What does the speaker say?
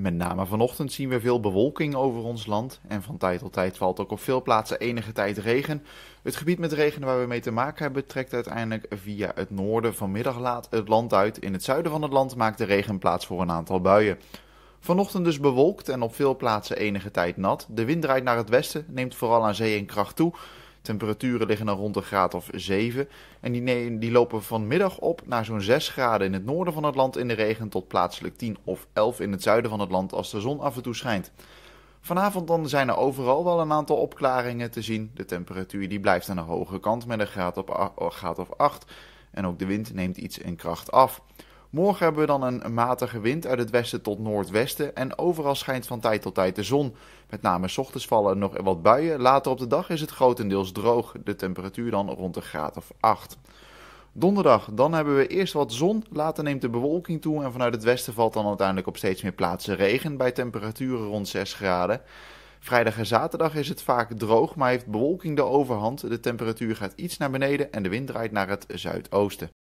Met name vanochtend zien we veel bewolking over ons land en van tijd tot tijd valt ook op veel plaatsen enige tijd regen. Het gebied met regen waar we mee te maken hebben trekt uiteindelijk via het noorden vanmiddag laat het land uit. In het zuiden van het land maakt de regen plaats voor een aantal buien. Vanochtend dus bewolkt en op veel plaatsen enige tijd nat. De wind draait naar het westen, neemt vooral aan zee in kracht toe. Temperaturen liggen dan rond een graad of 7. En die, die lopen vanmiddag op naar zo'n 6 graden in het noorden van het land in de regen tot plaatselijk 10 of 11 in het zuiden van het land als de zon af en toe schijnt. Vanavond dan zijn er overal wel een aantal opklaringen te zien. De temperatuur die blijft aan de hoge kant met een graad, op graad of 8. En ook de wind neemt iets in kracht af. Morgen hebben we dan een matige wind uit het westen tot noordwesten en overal schijnt van tijd tot tijd de zon. Met name s ochtends vallen er nog wat buien, later op de dag is het grotendeels droog, de temperatuur dan rond een graad of 8. Donderdag, dan hebben we eerst wat zon, later neemt de bewolking toe en vanuit het westen valt dan uiteindelijk op steeds meer plaatsen regen bij temperaturen rond 6 graden. Vrijdag en zaterdag is het vaak droog, maar heeft bewolking de overhand. De temperatuur gaat iets naar beneden en de wind draait naar het zuidoosten.